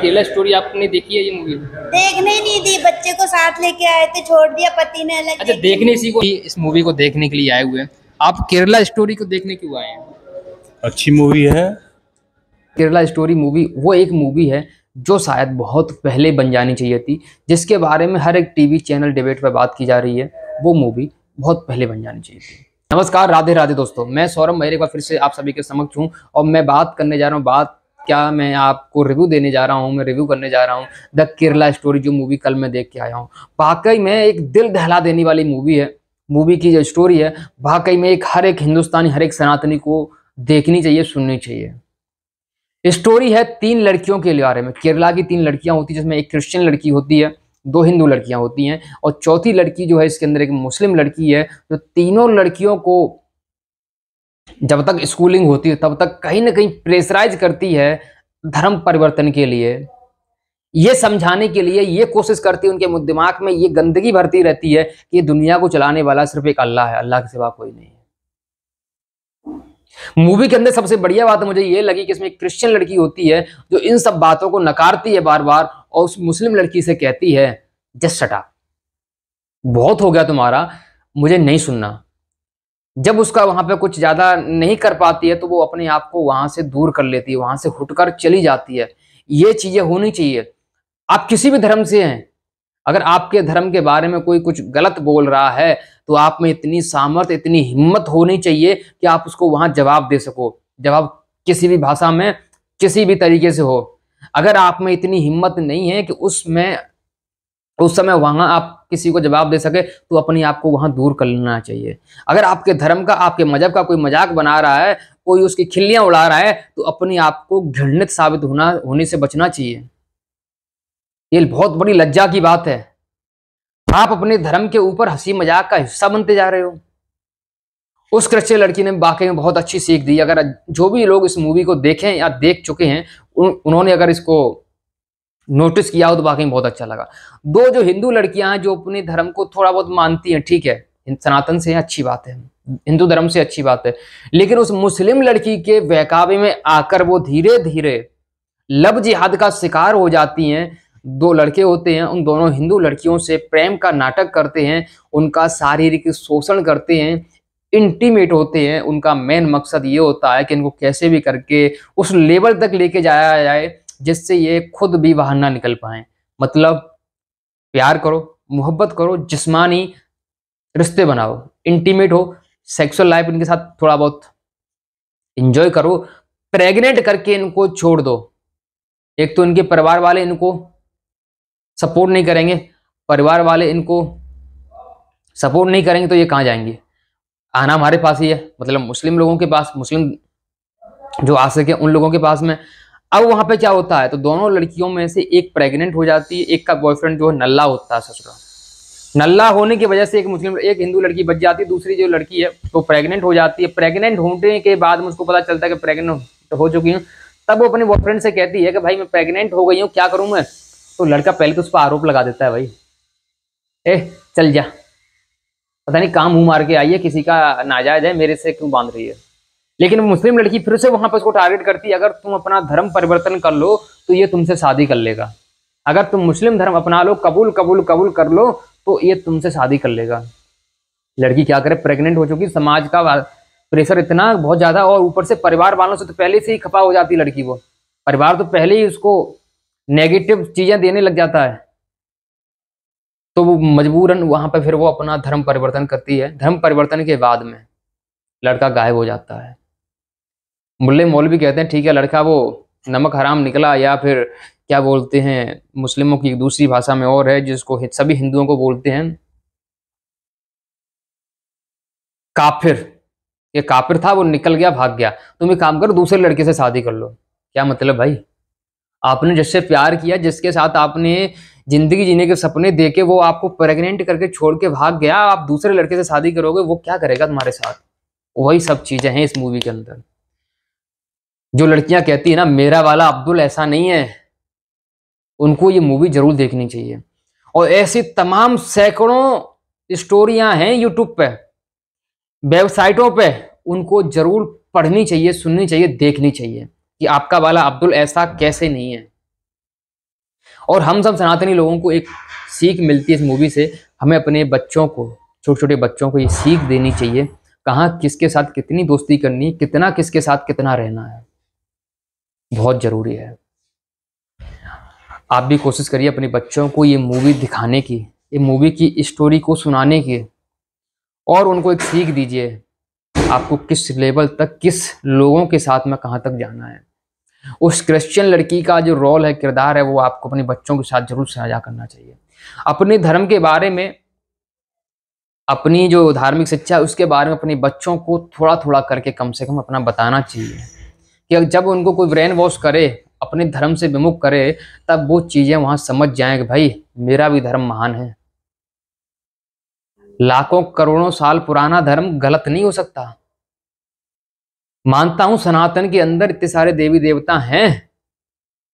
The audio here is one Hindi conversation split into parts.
केला स्टोरी आपने देखी है ये मूवी देखने नहीं दी बच्चे को साथ लेके आए थे छोड़ दिया पति ने अलग अच्छा देखने इसी को इस मूवी को देखने के लिए आए हुए आप केरला स्टोरी को देखने क्यों आए हैं अच्छी मूवी है केरला स्टोरी मूवी वो एक मूवी है जो शायद बहुत पहले बन जानी चाहिए थी जिसके बारे में हर एक टीवी चैनल डिबेट पर बात की जा रही है वो मूवी बहुत पहले बन जानी चाहिए थी नमस्कार राधे राधे दोस्तों मैं सौरभ मेरे एक बार फिर से आप सभी के समक्ष हूँ और मैं बात करने जा रहा हूँ बात क्या मैं आपको रिव्यू देने जा रहा हूँ मैं रिव्यू करने जा रहा हूँ द केरला स्टोरी जो मूवी कल मैं देख के आया हूँ वाकई में एक दिल दहला देने वाली मूवी है मूवी की जो स्टोरी है वाकई में एक हर एक हिंदुस्तानी हर एक सनातनी को देखनी चाहिए सुननी चाहिए स्टोरी है तीन लड़कियों के बारे में केरला की तीन लड़कियां होती है जिसमें एक क्रिश्चियन लड़की होती है दो हिंदू लड़कियां होती हैं और चौथी लड़की जो है इसके अंदर एक मुस्लिम लड़की है जो तो तीनों लड़कियों को जब तक स्कूलिंग होती है तब तक कहीं ना कहीं प्रेशराइज करती है धर्म परिवर्तन के लिए ये समझाने के लिए ये कोशिश करती है उनके दिमाग में ये गंदगी भरती रहती है कि दुनिया को चलाने वाला सिर्फ एक अल्लाह है अल्लाह के सिवा कोई नहीं है मूवी के अंदर सबसे बढ़िया बात मुझे ये लगी कि इसमें एक क्रिश्चियन लड़की होती है जो इन सब बातों को नकारती है बार बार और उस मुस्लिम लड़की से कहती है जस्ट सटा बहुत हो गया तुम्हारा मुझे नहीं सुनना जब उसका वहां पे कुछ ज्यादा नहीं कर पाती है तो वो अपने आप को वहां से दूर कर लेती है वहां से हटकर चली जाती है ये चीजें होनी चाहिए आप किसी भी धर्म से हैं अगर आपके धर्म के बारे में कोई कुछ गलत बोल रहा है तो आप में इतनी सामर्थ्य इतनी हिम्मत होनी चाहिए कि आप उसको वहां जवाब दे सको जवाब किसी भी भाषा में किसी भी तरीके से हो अगर आप में इतनी हिम्मत नहीं है कि उसमें उस समय वहां आप किसी को जवाब दे सके तो अपने आप को वहां दूर कर लेना चाहिए अगर आपके धर्म का आपके मजहब का कोई मजाक बना रहा है कोई उसकी खिल्लियां उड़ा रहा है तो अपने आप को घृणित साबित होना होने से बचना चाहिए ये बहुत बड़ी लज्जा की बात है आप अपने धर्म के ऊपर हंसी मजाक का हिस्सा बनते जा रहे हो उस क्रिश्चियन लड़की ने बाकी में बहुत अच्छी सीख दी अगर जो भी लोग इस मूवी को देखें या देख चुके हैं उन्होंने अगर इसको नोटिस किया हो तो वाकई बहुत अच्छा लगा दो जो हिंदू लड़कियां हैं जो अपने धर्म को थोड़ा बहुत मानती हैं ठीक है सनातन से अच्छी बात है हिंदू धर्म से अच्छी बात है लेकिन उस मुस्लिम लड़की के बहकावे में आकर वो धीरे धीरे लब जिहाद का शिकार हो जाती हैं दो लड़के होते हैं उन दोनों हिंदू लड़कियों से प्रेम का नाटक करते हैं उनका शारीरिक शोषण करते हैं इंटीमेट होते हैं उनका मेन मकसद ये होता है कि इनको कैसे भी करके उस लेवल तक लेके जाया जाए जिससे ये खुद भी बाहर ना निकल पाए मतलब प्यार करो मोहब्बत करो जिस्मानी रिश्ते बनाओ इंटीमेट हो सेक्सुअल लाइफ इनके साथ थोड़ा बहुत इंजॉय करो प्रेग्नेंट करके इनको छोड़ दो एक तो इनके परिवार वाले इनको सपोर्ट नहीं करेंगे परिवार वाले इनको सपोर्ट नहीं करेंगे तो ये कहाँ जाएंगे आना हमारे पास ही है मतलब मुस्लिम लोगों के पास मुस्लिम जो आ सके उन लोगों के पास में अब वहां पे क्या होता है तो दोनों लड़कियों में से एक प्रेग्नेंट हो जाती है एक का बॉयफ्रेंड जो है नल्ला होता है ससुराल नल्ला होने की वजह से एक मुस्लिम एक हिंदू लड़की बच जाती है दूसरी जो लड़की है वो तो प्रेग्नेंट हो जाती है प्रेग्नेंट होने के बाद मुझको पता चलता है कि प्रेग्नेंट हो चुकी हूँ तब वो अपने बॉयफ्रेंड से कहती है कि भाई मैं प्रेग्नेंट हो गई हूँ क्या करूँ मैं तो लड़का पहले तो उस पर आरोप लगा देता है भाई ए चल जा पता नहीं काम मुँह मार के आई है किसी का नाजायज है मेरे से क्यों बांध रही है लेकिन मुस्लिम लड़की फिर से वहां पर उसको टारगेट करती है अगर तुम अपना धर्म परिवर्तन कर लो तो ये तुमसे शादी कर लेगा अगर तुम मुस्लिम धर्म अपना लो कबूल कबूल कबूल कर लो तो ये तुमसे शादी कर लेगा लड़की क्या करे प्रेग्नेंट हो चुकी समाज का प्रेशर इतना बहुत ज़्यादा और ऊपर से परिवार वालों से तो पहले से ही खपा हो जाती लड़की वो परिवार तो पहले ही उसको नेगेटिव चीज़ें देने लग जाता है तो वो मजबूरन वहां पर फिर वो अपना धर्म परिवर्तन करती है धर्म परिवर्तन के बाद में लड़का गायब हो जाता है मुल्ले भी कहते हैं ठीक है लड़का वो नमक हराम निकला या फिर क्या बोलते हैं मुस्लिमों की एक दूसरी भाषा में और है जिसको सभी हिंदुओं को बोलते हैं काफिर ये काफिर था वो निकल गया भाग गया तुम एक काम करो दूसरे लड़के से शादी कर लो क्या मतलब भाई आपने जिससे प्यार किया जिसके साथ आपने जिंदगी जीने के सपने देके वो आपको प्रेग्नेंट करके छोड़ के भाग गया आप दूसरे लड़के से शादी करोगे वो क्या करेगा तुम्हारे साथ वही सब चीजें हैं इस मूवी के अंदर जो लड़कियां कहती है ना मेरा वाला अब्दुल ऐसा नहीं है उनको ये मूवी जरूर देखनी चाहिए और ऐसी तमाम सैकड़ों स्टोरियां हैं यूट्यूब पे वेबसाइटों पे उनको जरूर पढ़नी चाहिए सुननी चाहिए देखनी चाहिए कि आपका वाला अब्दुल ऐसा कैसे नहीं है और हम सब सनातनी लोगों को एक सीख मिलती है इस मूवी से हमें अपने बच्चों को छोटे छोटे बच्चों को ये सीख देनी चाहिए कहाँ किसके साथ कितनी दोस्ती करनी कितना किसके साथ कितना रहना है बहुत ज़रूरी है आप भी कोशिश करिए अपने बच्चों को ये मूवी दिखाने की ये मूवी की स्टोरी को सुनाने की और उनको एक सीख दीजिए आपको किस लेवल तक किस लोगों के साथ में कहाँ तक जाना है उस क्रिश्चियन लड़की का जो रोल है किरदार है वो आपको अपने बच्चों के साथ जरूर साझा करना चाहिए अपने धर्म के बारे में अपनी जो धार्मिक शिक्षा है उसके बारे में अपने बच्चों को थोड़ा थोड़ा करके कम से कम अपना बताना चाहिए कि जब उनको कोई ब्रेन वॉश करे अपने धर्म से विमुख करे तब वो चीज़ें वहां समझ जाएं कि भाई मेरा भी धर्म महान है लाखों करोड़ों साल पुराना धर्म गलत नहीं हो सकता मानता हूं सनातन के अंदर इतने सारे देवी देवता हैं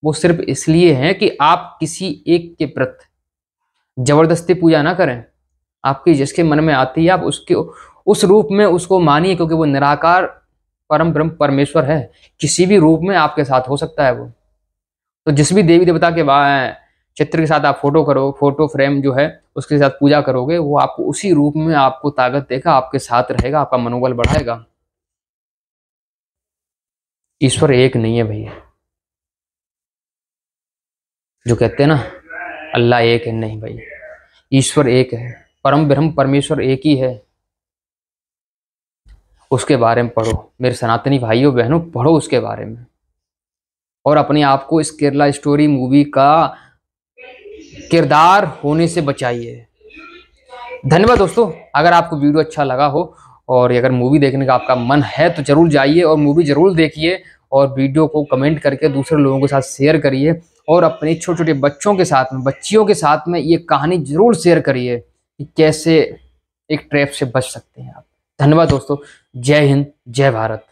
वो सिर्फ इसलिए हैं कि आप किसी एक के प्रति जबरदस्ती पूजा ना करें आपकी जिसके मन में आती है आप उसके उस रूप में उसको मानिए क्योंकि वो निराकार परम ब्रह्म परमेश्वर है किसी भी रूप में आपके साथ हो सकता है वो तो जिस भी देवी देवता के चित्र के साथ आप फोटो करो फोटो फ्रेम जो है उसके साथ पूजा करोगे वो आपको उसी रूप में आपको ताकत देगा आपके साथ रहेगा आपका मनोबल बढ़ाएगा ईश्वर एक नहीं है भैया जो कहते हैं ना अल्लाह एक है नहीं भाई ईश्वर एक है परम ब्रह्म परमेश्वर एक ही है उसके बारे में पढ़ो मेरे सनातनी भाइयों बहनों पढ़ो उसके बारे में और अपने आप को इस केरला स्टोरी मूवी का किरदार होने से बचाइए धन्यवाद दोस्तों अगर आपको वीडियो अच्छा लगा हो और अगर मूवी देखने का आपका मन है तो ज़रूर जाइए और मूवी ज़रूर देखिए और वीडियो को कमेंट करके दूसरे लोगों के साथ शेयर करिए और अपने छोटे छोटे बच्चों के साथ में बच्चियों के साथ में ये कहानी ज़रूर शेयर करिए कि कैसे एक ट्रैप से बच सकते हैं आप धन्यवाद दोस्तों जय हिंद जय भारत